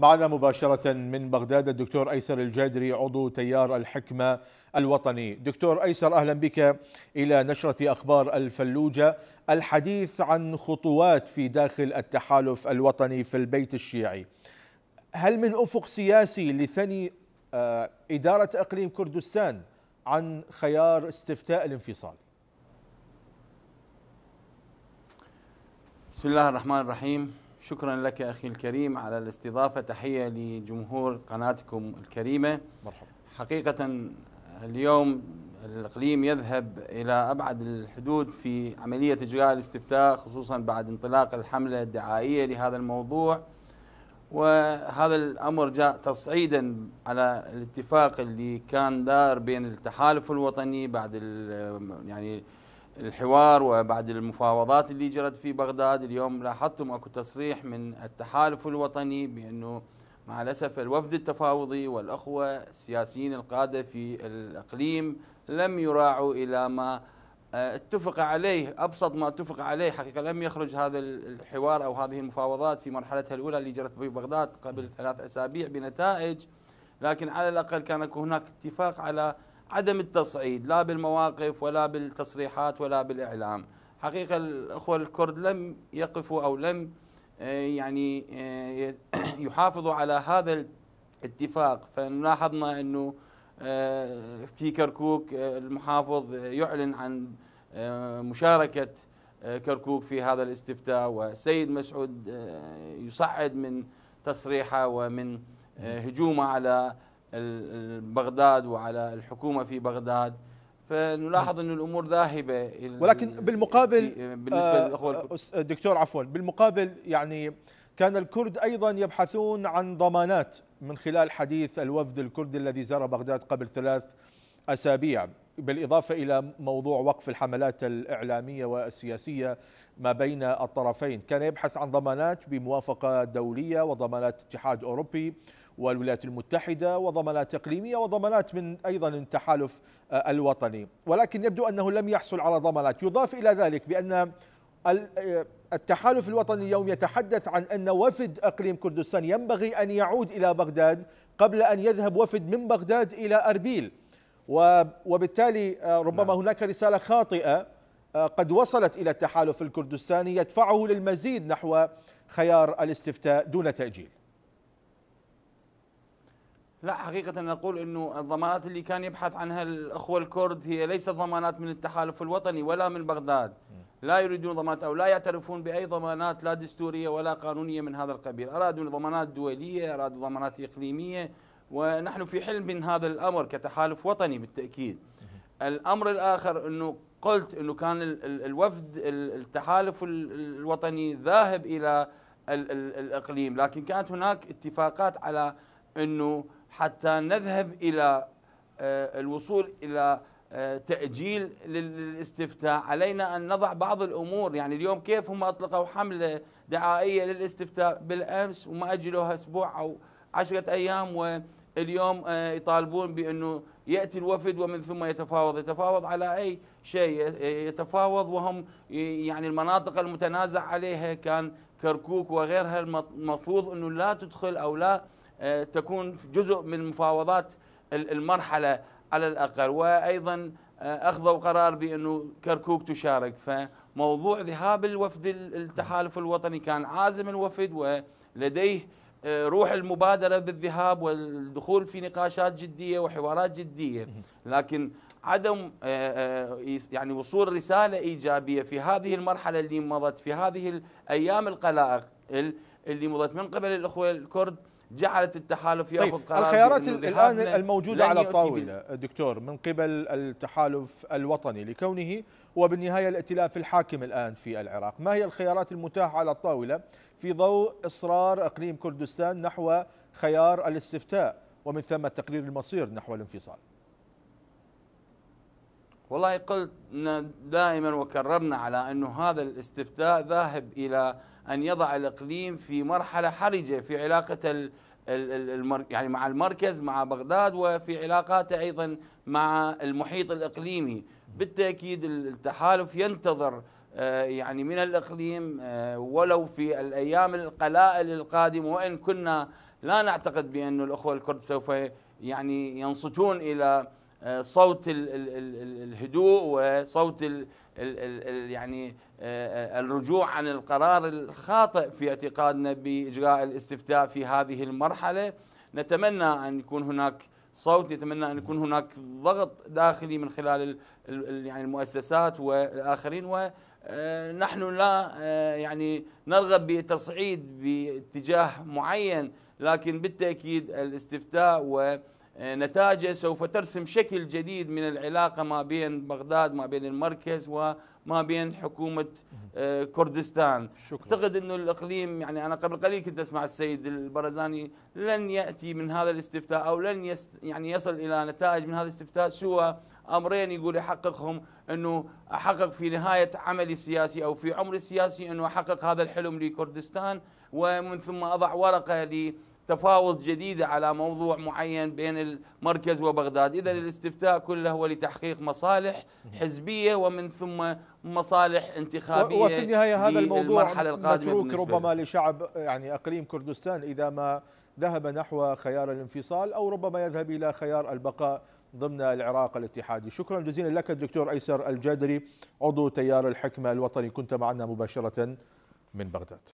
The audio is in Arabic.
معنا مباشرة من بغداد الدكتور أيسر الجادري عضو تيار الحكمة الوطني دكتور أيسر أهلا بك إلى نشرة أخبار الفلوجة الحديث عن خطوات في داخل التحالف الوطني في البيت الشيعي هل من أفق سياسي لثني آه، إدارة إقليم كردستان عن خيار استفتاء الانفصال بسم الله الرحمن الرحيم شكرا لك أخي الكريم على الاستضافة تحية لجمهور قناتكم الكريمة مرحبا حقيقة اليوم الإقليم يذهب إلى أبعد الحدود في عملية إجراء الاستفتاء خصوصا بعد انطلاق الحملة الدعائية لهذا الموضوع وهذا الأمر جاء تصعيدا على الاتفاق اللي كان دار بين التحالف الوطني بعد يعني الحوار وبعد المفاوضات اللي جرت في بغداد اليوم لاحظتم اكو تصريح من التحالف الوطني بانه مع الاسف الوفد التفاوضي والاخوه السياسيين القاده في الاقليم لم يراعوا الى ما آه، اتفق عليه ابسط ما اتفق عليه حقيقه لم يخرج هذا الحوار او هذه المفاوضات في مرحلتها الاولى اللي جرت في بغداد قبل ثلاث اسابيع بنتائج لكن على الاقل كان هناك اتفاق على عدم التصعيد لا بالمواقف ولا بالتصريحات ولا بالإعلام حقيقة الأخوة الكرد لم يقفوا أو لم آه، يعني آه، يحافظوا على هذا الاتفاق فلاحظنا أنه آه، في كركوك المحافظ يعلن عن مشاركة كركوك في هذا الاستفتاء والسيد مسعود يصعد من تصريحه ومن هجومه على بغداد وعلى الحكومة في بغداد فنلاحظ أن الأمور ذاهبة ولكن بالمقابل بالنسبة آه، للأخوة دكتور عفوا بالمقابل يعني كان الكرد أيضا يبحثون عن ضمانات من خلال حديث الوفد الكردي الذي زار بغداد قبل ثلاث أسابيع بالإضافة إلى موضوع وقف الحملات الإعلامية والسياسية ما بين الطرفين كان يبحث عن ضمانات بموافقة دولية وضمانات اتحاد أوروبي والولايات المتحدة وضمانات إقليمية وضمانات من أيضا التحالف آه، الوطني ولكن يبدو أنه لم يحصل على ضمانات يضاف إلى ذلك بأن آه، التحالف الوطني اليوم يتحدث عن أن وفد أقليم كردستان ينبغي أن يعود إلى بغداد قبل أن يذهب وفد من بغداد إلى أربيل وبالتالي آه، ربما نعم. هناك رسالة خاطئة قد وصلت إلى التحالف الكردستاني يدفعه للمزيد نحو خيار الاستفتاء دون تأجيل لا حقيقة نقول أنه الضمانات اللي كان يبحث عنها الأخوة الكرد هي ليست ضمانات من التحالف الوطني ولا من بغداد لا يريدون ضمانات أو لا يعترفون بأي ضمانات لا دستورية ولا قانونية من هذا القبيل أرادوا ضمانات دولية أرادوا ضمانات إقليمية ونحن في حلم من هذا الأمر كتحالف وطني بالتأكيد الأمر الآخر أنه قلت أنه كان الوفد التحالف الوطني ذاهب إلى الإقليم لكن كانت هناك اتفاقات على أنه حتى نذهب إلى آه، الوصول إلى آه، تأجيل للاستفتاء علينا أن نضع بعض الأمور يعني اليوم كيف هم أطلقوا حملة دعائية للاستفتاء بالأمس وما أجلوها أسبوع أو عشرة أيام واليوم آه، يطالبون بأنه يأتي الوفد ومن ثم يتفاوض يتفاوض على أي شيء يتفاوض وهم يعني المناطق المتنازع عليها كان كركوك وغيرها المفروض أنه لا تدخل أو لا آه، تكون جزء من مفاوضات المرحلة على الأقل وأيضا آه، أخذوا قرار بأنه كركوك تشارك فموضوع ذهاب الوفد التحالف الوطني كان عازم الوفد ولديه آه، روح المبادرة بالذهاب والدخول في نقاشات جدية وحوارات جدية لكن عدم يعني وصول رسالة إيجابية في هذه المرحلة اللي مضت في هذه الأيام القلائق اللي مضت من قبل الأخوة الكرد جعلت التحالف ياخذ طيب قرار الخيارات الان الموجوده على الطاوله دكتور من قبل التحالف الوطني لكونه وبالنهايه الائتلاف الحاكم الان في العراق، ما هي الخيارات المتاحه على الطاوله في ضوء اصرار اقليم كردستان نحو خيار الاستفتاء ومن ثم تقرير المصير نحو الانفصال؟ والله قلنا دائما وكررنا على أنه هذا الاستفتاء ذاهب إلى أن يضع الإقليم في مرحلة حرجة في علاقة يعني مع المركز مع بغداد وفي علاقاته أيضا مع المحيط الإقليمي بالتأكيد التحالف ينتظر آه، يعني من الإقليم آه، ولو في الأيام القلائل القادمة وإن كنا لا نعتقد بأن الأخوة الكرد سوف يعني ينصتون إلى آه، صوت الهدوء وصوت يعني آه، آه، الرجوع عن القرار الخاطئ في اعتقادنا باجراء الاستفتاء في هذه المرحله نتمنى ان يكون هناك صوت نتمنى ان يكون هناك ضغط داخلي من خلال يعني المؤسسات والاخرين و نحن لا يعني نرغب بتصعيد باتجاه معين لكن بالتاكيد الاستفتاء و آه، نتاجه سوف ترسم شكل جديد من العلاقة ما بين بغداد ما بين المركز وما بين حكومة آه، كردستان شكرا. أعتقد أنه الإقليم يعني أنا قبل قليل كنت أسمع السيد البرزاني لن يأتي من هذا الاستفتاء أو لن يس يعني يصل إلى نتائج من هذا الاستفتاء سوى امرين يقول يحققهم انه احقق في نهايه عملي السياسي او في عمري السياسي انه احقق هذا الحلم لكردستان ومن ثم اضع ورقه لي تفاوض جديدة على موضوع معين بين المركز وبغداد إذا الاستفتاء كله هو لتحقيق مصالح حزبية ومن ثم مصالح انتخابية وفي النهاية هذا الموضوع متروك ربما لشعب يعني أقليم كردستان إذا ما ذهب نحو خيار الانفصال أو ربما يذهب إلى خيار البقاء ضمن العراق الاتحادي شكرا جزيلا لك الدكتور أيسر الجادري عضو تيار الحكمة الوطني كنت معنا مباشرة من بغداد